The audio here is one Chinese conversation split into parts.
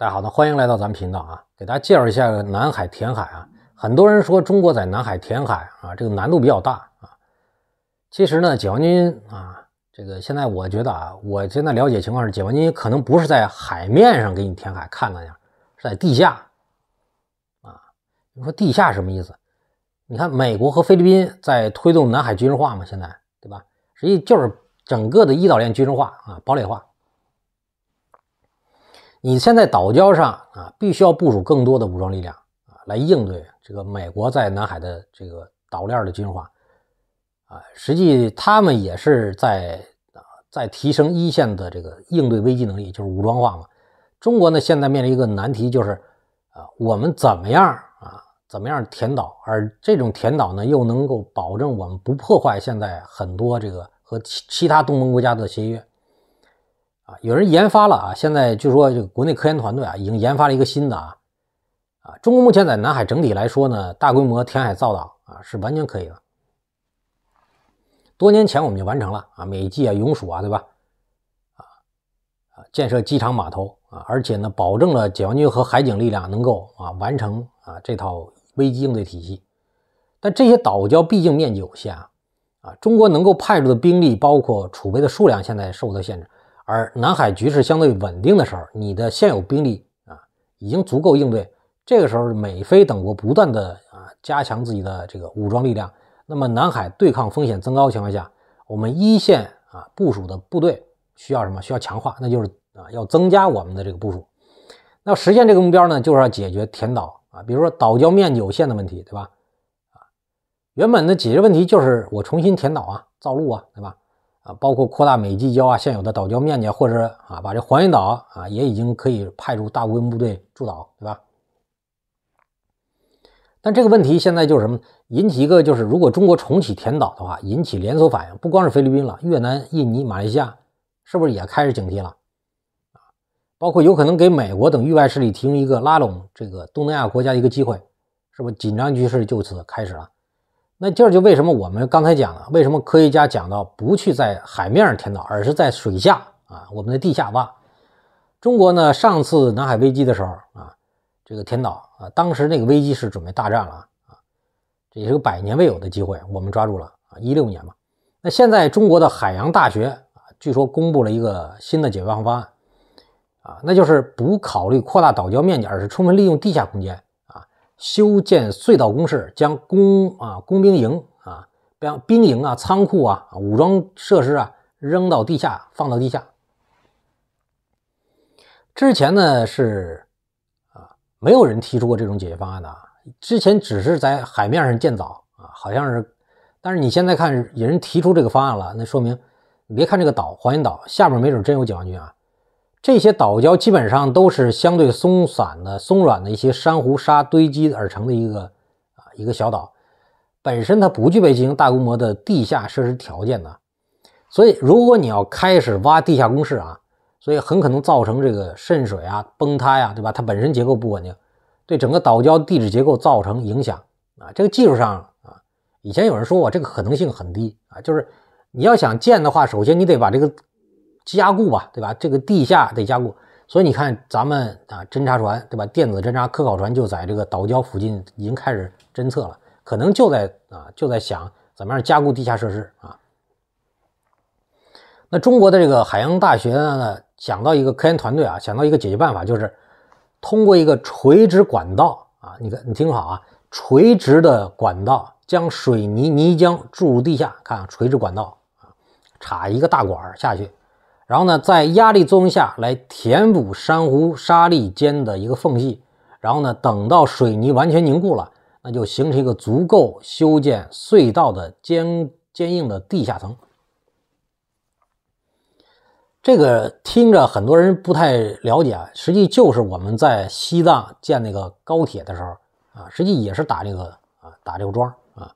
大家好，呢，欢迎来到咱们频道啊，给大家介绍一下南海填海啊。很多人说中国在南海填海啊，这个难度比较大啊。其实呢，解放军啊，这个现在我觉得啊，我现在了解情况是，解放军可能不是在海面上给你填海，看看呀，在地下啊。你说地下什么意思？你看美国和菲律宾在推动南海军事化嘛，现在对吧？实际就是整个的“一岛链”军事化啊，堡垒化。你现在岛礁上啊，必须要部署更多的武装力量啊，来应对这个美国在南海的这个岛链的军化啊。实际他们也是在啊，在提升一线的这个应对危机能力，就是武装化嘛。中国呢，现在面临一个难题，就是啊，我们怎么样啊，怎么样填岛？而这种填岛呢，又能够保证我们不破坏现在很多这个和其其他东盟国家的协约。有人研发了啊！现在据说这个国内科研团队啊，已经研发了一个新的啊啊！中国目前在南海整体来说呢，大规模填海造岛啊是完全可以的。多年前我们就完成了啊，美济啊永暑啊，对吧？啊啊，建设机场码头啊，而且呢，保证了解放军和海警力量能够啊完成啊这套危机应对体系。但这些岛礁毕竟面积有限啊啊！中国能够派出的兵力包括储备的数量现在受到限制。而南海局势相对稳定的时候，你的现有兵力啊已经足够应对。这个时候，美、菲等国不断的啊加强自己的这个武装力量，那么南海对抗风险增高情况下，我们一线啊部署的部队需要什么？需要强化，那就是啊要增加我们的这个部署。那实现这个目标呢，就是要解决填岛啊，比如说岛礁面积有限的问题，对吧？啊，原本的解决问题就是我重新填岛啊，造路啊，对吧？啊，包括扩大美济礁啊，现有的岛礁面积，或者啊，把这黄岩岛啊，也已经可以派出大规模部队驻岛，对吧？但这个问题现在就是什么？引起一个就是，如果中国重启填岛的话，引起连锁反应，不光是菲律宾了，越南、印尼、马来西亚是不是也开始警惕了？啊，包括有可能给美国等域外势力提供一个拉拢这个东南亚国家的一个机会，是不是？紧张局势就此开始了。那这就为什么我们刚才讲了，为什么科学家讲到不去在海面上填岛，而是在水下啊，我们的地下挖。中国呢，上次南海危机的时候啊，这个填岛啊，当时那个危机是准备大战了啊，这也是个百年未有的机会，我们抓住了啊，一六年嘛。那现在中国的海洋大学啊，据说公布了一个新的解决方案啊，那就是不考虑扩大岛礁面积，而是充分利用地下空间。修建隧道工事，将工啊工兵营啊，将兵营啊、仓库啊、武装设施啊扔到地下，放到地下。之前呢是啊，没有人提出过这种解决方案的。之前只是在海面上建造啊，好像是。但是你现在看有人提出这个方案了，那说明你别看这个岛黄岩岛下面没准真有解放军啊。这些岛礁基本上都是相对松散的、松软的一些珊瑚沙堆积而成的一个啊一个小岛，本身它不具备进行大规模的地下设施条件的，所以如果你要开始挖地下工事啊，所以很可能造成这个渗水啊、崩塌呀，对吧？它本身结构不稳定，对整个岛礁地质结构造成影响啊。这个技术上啊，以前有人说我这个可能性很低啊，就是你要想建的话，首先你得把这个。加固吧，对吧？这个地下得加固，所以你看，咱们啊，侦察船，对吧？电子侦察科考船就在这个岛礁附近已经开始侦测了，可能就在啊，就在想怎么样加固地下设施啊。那中国的这个海洋大学呢，想到一个科研团队啊，想到一个解决办法，就是通过一个垂直管道啊，你看，你听好啊，垂直的管道将水泥泥浆注入地下，看垂直管道啊，插一个大管下去。然后呢，在压力作用下来填补珊瑚沙粒间的一个缝隙，然后呢，等到水泥完全凝固了，那就形成一个足够修建隧道的坚坚硬的地下层。这个听着很多人不太了解啊，实际就是我们在西藏建那个高铁的时候啊，实际也是打这个啊打这个桩啊，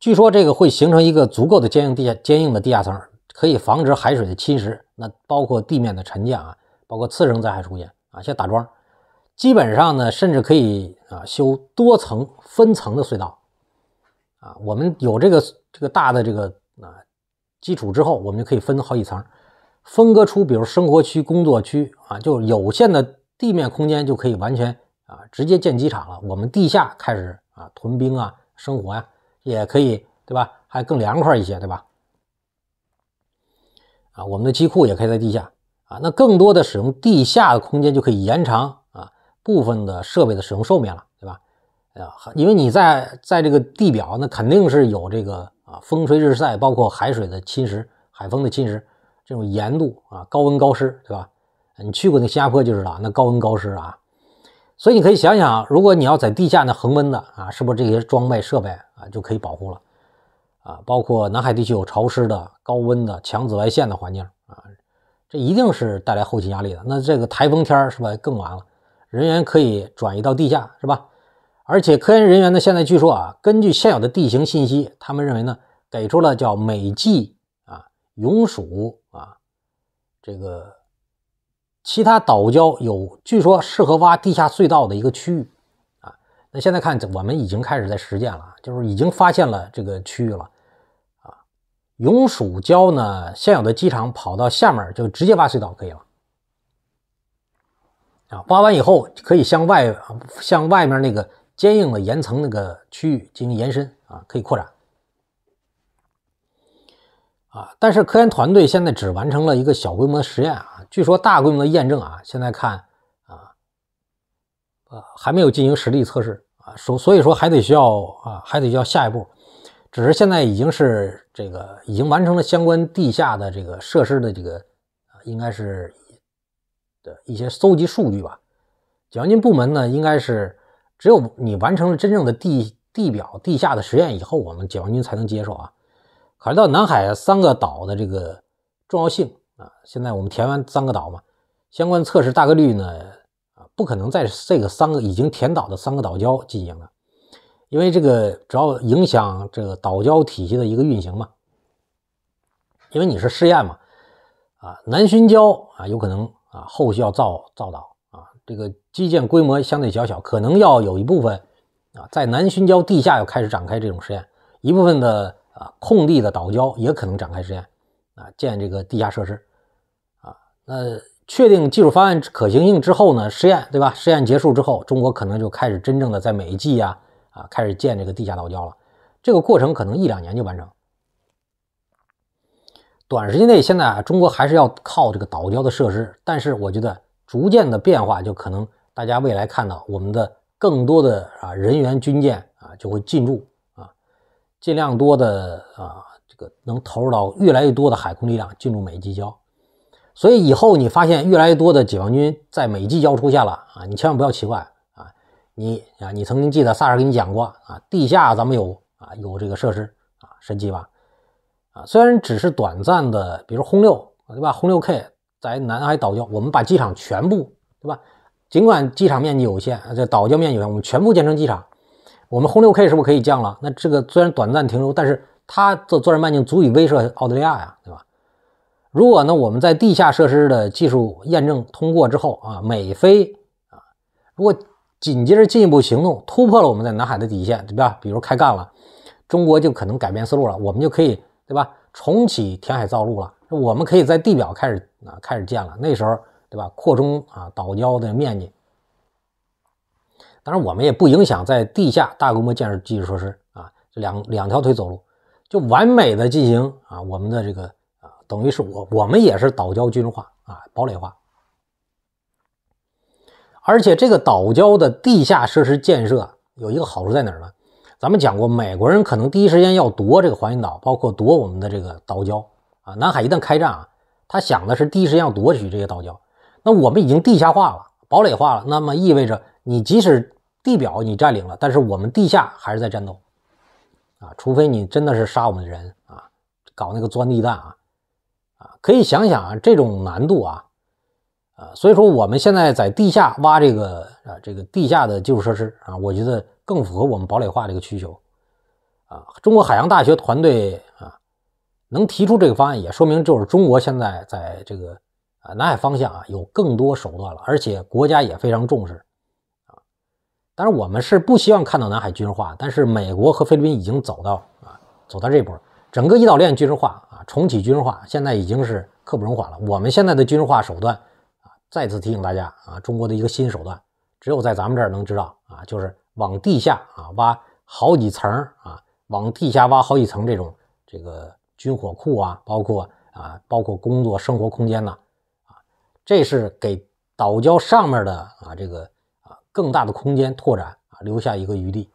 据说这个会形成一个足够的坚硬地下坚硬的地下层。可以防止海水的侵蚀，那包括地面的沉降啊，包括次生灾害出现啊，像打桩，基本上呢，甚至可以啊修多层分层的隧道啊。我们有这个这个大的这个啊基础之后，我们就可以分好几层，分割出比如生活区、工作区啊，就有限的地面空间就可以完全啊直接建机场了。我们地下开始啊屯兵啊生活呀，也可以对吧？还更凉快一些对吧？啊，我们的机库也可以在地下啊，那更多的使用地下的空间就可以延长啊部分的设备的使用寿命了，对吧？啊，因为你在在这个地表，那肯定是有这个啊风吹日晒，包括海水的侵蚀、海风的侵蚀，这种盐度啊、高温高湿，对吧？你去过那新加坡就知道，那高温高湿啊，所以你可以想想，如果你要在地下那恒温的啊，是不是这些装备设备啊就可以保护了？啊，包括南海地区有潮湿的、高温的、强紫外线的环境啊，这一定是带来后勤压力的。那这个台风天是吧，更完了，人员可以转移到地下是吧？而且科研人员呢，现在据说啊，根据现有的地形信息，他们认为呢，给出了叫美济啊、永暑啊这个其他岛礁有，据说适合挖地下隧道的一个区域。那现在看，我们已经开始在实践了，就是已经发现了这个区域了啊。永暑礁呢，现有的机场跑到下面就直接挖隧道可以了啊。挖完以后可以向外向外面那个坚硬的岩层那个区域进行延伸啊，可以扩展啊。但是科研团队现在只完成了一个小规模的实验啊，据说大规模的验证啊，现在看。呃，还没有进行实地测试啊，所所以说还得需要啊，还得需要下一步。只是现在已经是这个已经完成了相关地下的这个设施的这个，啊，应该是的一些搜集数据吧。解放军部门呢，应该是只有你完成了真正的地地表地下的实验以后，我们解放军才能接受啊。考虑到南海三个岛的这个重要性啊，现在我们填完三个岛嘛，相关测试大概率呢。不可能在这个三个已经填岛的三个岛礁进行的，因为这个主要影响这个岛礁体系的一个运行嘛。因为你是试验嘛，啊，南巡礁啊，有可能啊后续要造造岛啊，这个基建规模相对较小，可能要有一部分啊在南巡礁地下要开始展开这种试验，一部分的啊空地的岛礁也可能展开试验啊，建这个地下设施啊，那。确定技术方案可行性之后呢，试验对吧？试验结束之后，中国可能就开始真正的在美济啊啊开始建这个地下岛礁了。这个过程可能一两年就完成。短时间内，现在啊中国还是要靠这个岛礁的设施，但是我觉得逐渐的变化就可能大家未来看到我们的更多的啊人员军舰啊就会进驻啊，尽量多的啊这个能投入到越来越多的海空力量进入美济礁。所以以后你发现越来越多的解放军在美济礁出现了啊，你千万不要奇怪啊！你啊，你曾经记得萨尔给你讲过啊，地下咱们有啊有这个设施啊，神机吧？啊，虽然只是短暂的，比如轰六对吧？轰六 K 在南海岛礁，我们把机场全部对吧？尽管机场面积有限，这岛礁面积有限，我们全部建成机场，我们轰六 K 是不是可以降了？那这个虽然短暂停留，但是它作战半径足以威慑澳大利亚呀，对吧？如果呢，我们在地下设施的技术验证通过之后啊，美菲啊，如果紧接着进一步行动，突破了我们在南海的底线，对吧？比如开干了，中国就可能改变思路了，我们就可以，对吧？重启填海造陆了，我们可以在地表开始啊，开始建了。那时候，对吧？扩充啊岛礁的面积。当然，我们也不影响在地下大规模建设基础设施啊，两两条腿走路，就完美的进行啊我们的这个。等于是我我们也是岛礁军化啊，堡垒化，而且这个岛礁的地下设施建设有一个好处在哪儿呢？咱们讲过，美国人可能第一时间要夺这个环形岛，包括夺我们的这个岛礁啊。南海一旦开战啊，他想的是第一时间要夺取这些岛礁。那我们已经地下化了，堡垒化了，那么意味着你即使地表你占领了，但是我们地下还是在战斗啊。除非你真的是杀我们的人啊，搞那个钻地弹啊。啊，可以想想啊，这种难度啊，啊，所以说我们现在在地下挖这个啊，这个地下的基础设施啊，我觉得更符合我们堡垒化这个需求啊。中国海洋大学团队啊，能提出这个方案，也说明就是中国现在在这个啊南海方向啊有更多手段了，而且国家也非常重视啊。当然，我们是不希望看到南海军事化，但是美国和菲律宾已经走到啊，走到这步了。整个岛链军事化啊，重启军事化，现在已经是刻不容缓了。我们现在的军事化手段啊，再次提醒大家啊，中国的一个新手段，只有在咱们这儿能知道啊，就是往地下啊挖好几层啊，往地下挖好几层这种这个军火库啊，包括啊包括工作生活空间呐。啊，这是给岛礁上面的啊这个啊更大的空间拓展啊留下一个余地。